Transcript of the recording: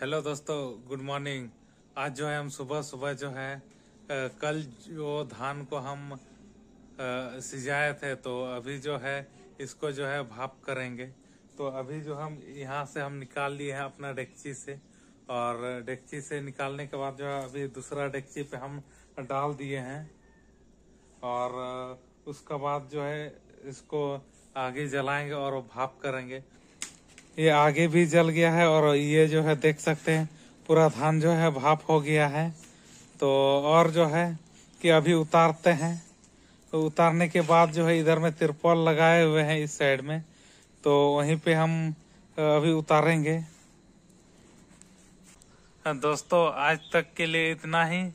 hello दोस्तों good morning आज जो है हम सुबह सुबह जो है आ, कल जो धान को हम सिजाए थे तो अभी जो है इसको जो है भाप करेंगे तो अभी जो हम यहाँ से हम निकाल लिए हैं अपना डेक्ची से और डेक्ची से निकालने के बाद जो है अभी दूसरा डेक्ची पे हम डाल दिए हैं और उसका बाद जो है इसको आगे जलाएंगे और वो भाप करेंगे ये आगे भी जल गया है और ये जो है देख सकते हैं पूरा धान जो है भाप हो गया है तो और जो है कि अभी उतारते हैं तो उतारने के बाद जो है इधर में तिरपाल लगाए हुए हैं इस साइड में तो वहीं पे हम अभी उतारेंगे हाँ, दोस्तों आज तक के लिए इतना ही